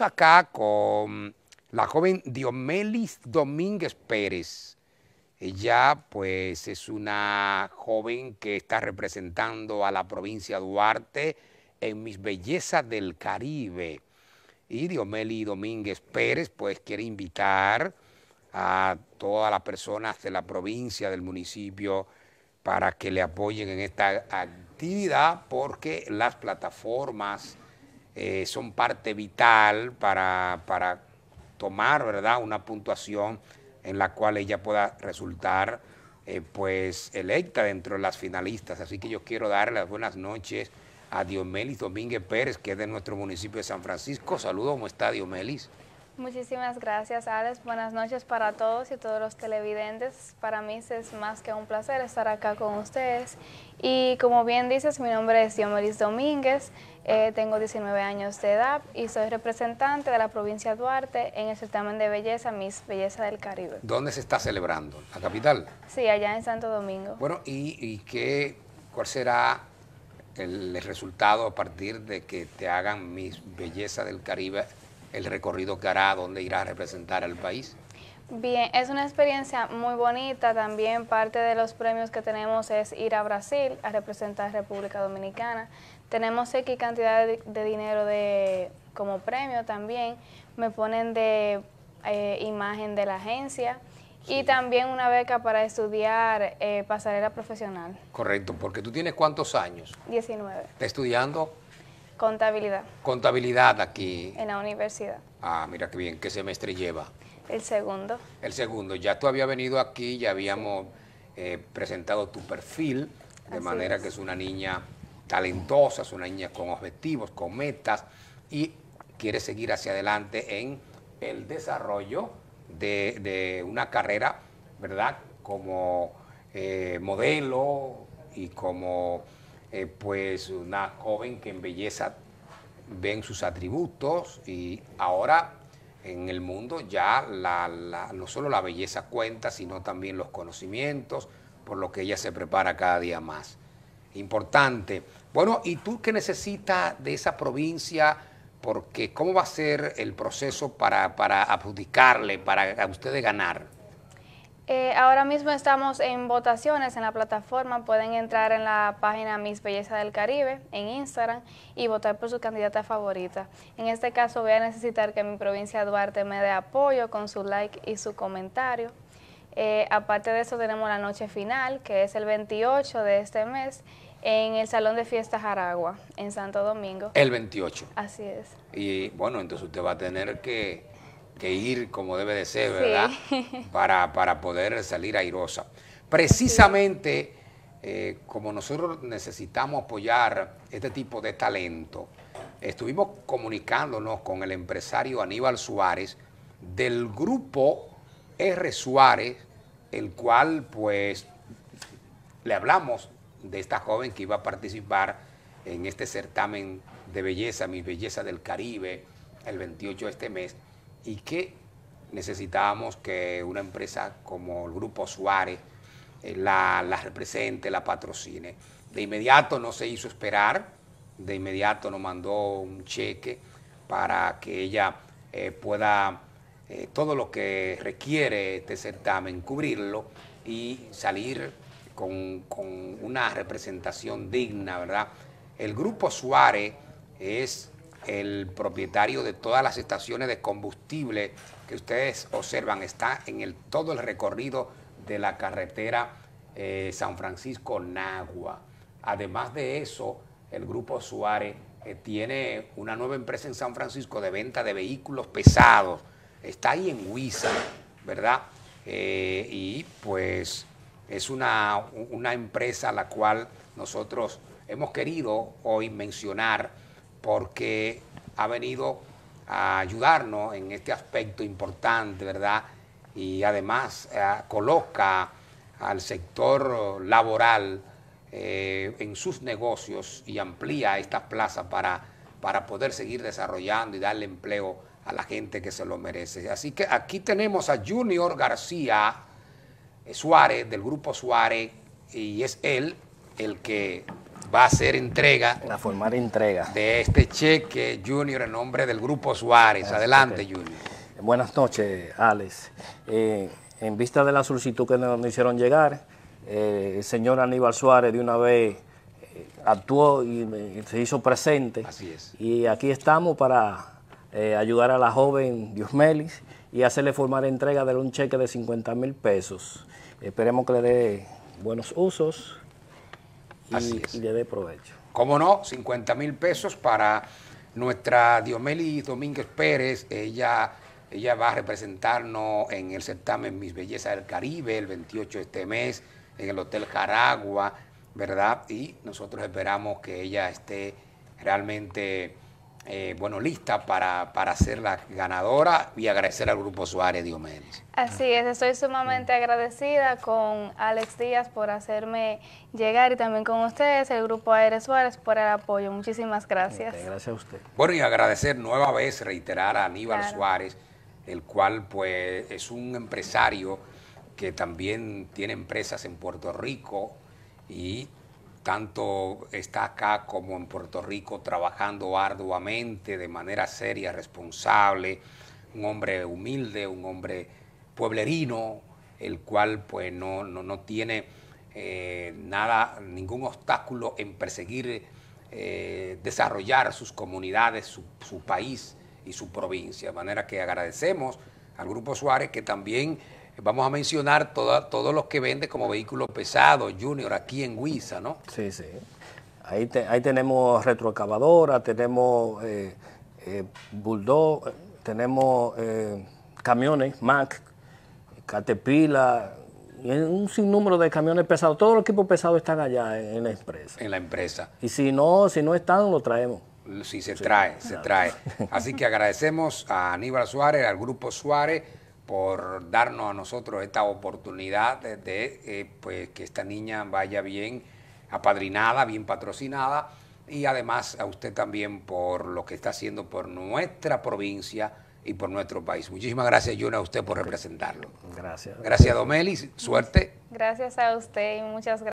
acá con la joven Diomelis Domínguez Pérez. Ella pues es una joven que está representando a la provincia Duarte en Mis Bellezas del Caribe. Y Diomeli Domínguez Pérez pues quiere invitar a todas las personas de la provincia, del municipio, para que le apoyen en esta actividad porque las plataformas eh, son parte vital para, tomar ¿verdad? una puntuación en la cual ella pueda resultar eh, pues electa dentro de las finalistas. Así que yo quiero darle las buenas noches a Diomelis Domínguez Pérez, que es de nuestro municipio de San Francisco. Saludos, ¿cómo está Diomelis? Muchísimas gracias, Alex. Buenas noches para todos y todos los televidentes. Para mí es más que un placer estar acá con ustedes. Y como bien dices, mi nombre es Diomeris Domínguez, eh, tengo 19 años de edad y soy representante de la provincia de Duarte en el certamen de belleza Miss Belleza del Caribe. ¿Dónde se está celebrando? ¿La capital? Sí, allá en Santo Domingo. Bueno, ¿y, y qué, cuál será el resultado a partir de que te hagan Miss Belleza del Caribe el recorrido que hará, dónde irá a representar al país. Bien, es una experiencia muy bonita, también parte de los premios que tenemos es ir a Brasil a representar a República Dominicana. Tenemos X cantidad de, dinero de, como premio también, me ponen de eh, imagen de la agencia y también una beca para estudiar eh, pasarela profesional. Correcto, porque tú tienes cuántos años? 19. ¿Estás estudiando? Contabilidad. Contabilidad aquí. En la universidad. Ah, mira qué bien. ¿Qué semestre lleva? El segundo. El segundo. Ya tú habías venido aquí, ya habíamos eh, presentado tu perfil, de manera que es una niña talentosa, es una niña con objetivos, con metas y quiere seguir hacia adelante en el desarrollo de, una carrera, ¿verdad? Como eh, modelo y como eh, pues una joven que en belleza ven sus atributos y ahora en el mundo ya no solo la belleza cuenta, sino también los conocimientos, por lo que ella se prepara cada día más. Importante. Bueno, ¿y tú qué necesitas de esa provincia? Porque ¿cómo va a ser el proceso para, para adjudicarle, para a ustedes ganar? Eh, ahora mismo estamos en votaciones en la plataforma. Pueden entrar en la página Mis Belleza del Caribe en Instagram y votar por su candidata favorita. En este caso voy a necesitar que mi provincia Duarte me dé apoyo con su like y su comentario. Eh, aparte de eso tenemos la noche final, que es el 28 de este mes, en el Salón de Fiestas Aragua, en Santo Domingo. El 28. Así es. Y bueno, entonces usted va a tener que que ir como debe de ser, ¿verdad? Para, poder salir airosa. Precisamente, eh, como nosotros necesitamos apoyar este tipo de talento, estuvimos comunicándonos con el empresario Aníbal Suárez del grupo R. Suárez, el cual pues le hablamos de esta joven que iba a participar en este certamen de belleza, Mis Belleza del Caribe, el 28 de este mes y que necesitábamos que una empresa como el Grupo Suárez eh, la, represente, la patrocine. De inmediato no se hizo esperar, de inmediato nos mandó un cheque para que ella eh, pueda eh, todo lo que requiere este certamen, cubrirlo y salir con, con una representación digna, ¿verdad? El Grupo Suárez es el propietario de todas las estaciones de combustible que ustedes observan está en el, todo el recorrido de la carretera eh, San Francisco-Nagua. Además de eso, el Grupo Suárez eh, tiene una nueva empresa en San Francisco de venta de vehículos pesados. Está ahí en Huiza, ¿verdad? Eh, y pues es una, una empresa a la cual nosotros hemos querido hoy mencionar porque ha venido a ayudarnos en este aspecto importante, ¿verdad? Y además eh, coloca al sector laboral eh, en sus negocios y amplía estas plazas para, para poder seguir desarrollando y darle empleo a la gente que se lo merece. Así que aquí tenemos a Junior García eh, Suárez, del Grupo Suárez, y es él el que va a hacer entrega. A formar entrega. De este cheque, Junior, en nombre del Grupo Suárez. Adelante, Junior. Buenas noches, Alex. Eh, en vista de la solicitud que nos hicieron llegar, eh, el señor Aníbal Suárez de una vez eh, actuó y se hizo presente. Así es. Y aquí estamos para ayudar a la joven Diosmelis y hacerle formar entrega de un cheque de 50 mil pesos. Esperemos que le dé buenos usos Así y, le dé provecho. ¿Cómo no? 50 mil pesos para nuestra Diomeli Domínguez Pérez. Ella, ella va a representarnos en el certamen Mis Bellezas del Caribe el 28 de este mes en el Hotel Caragua, ¿verdad? Y nosotros esperamos que ella esté realmente eh, bueno, lista para, ser la ganadora y agradecer al Grupo Suárez Diomedes. Así es, estoy sumamente agradecida con Alex Díaz por hacerme llegar y también con ustedes, el Grupo Aire Suárez, por el apoyo. Muchísimas gracias. gracias a usted. Bueno, y agradecer nueva vez, reiterar a Aníbal Suárez, el cual pues es un empresario que también tiene empresas en Puerto Rico y tanto está acá como en Puerto Rico trabajando arduamente, de manera seria, responsable, un hombre humilde, un hombre pueblerino, el cual pues no, no, tiene eh, nada, ningún obstáculo en perseguir, eh, desarrollar sus comunidades, su país y su provincia. De manera que agradecemos al Grupo Suárez que también Vamos a mencionar todos los que vende como vehículos pesados, Junior, aquí en Huiza, ¿no? Sí, sí. Ahí, ahí tenemos retroexcavadora, tenemos eh, eh bulldog, tenemos eh, camiones, Mac, Catepila, un sinnúmero de camiones pesados. Todos los equipos pesados están allá en, la empresa. En la empresa. Y si no, si no están, lo traemos. Sí, se trae, se trae. Así que agradecemos a Aníbal Suárez, al Grupo Suárez por darnos a nosotros esta oportunidad de, eh, pues, que esta niña vaya bien apadrinada, bien patrocinada, y además a usted también por lo que está haciendo por nuestra provincia y por nuestro país. Muchísimas gracias, Yuna, a usted por representarlo. Gracias. Gracias, Domelis. Suerte. Gracias a usted y muchas gracias.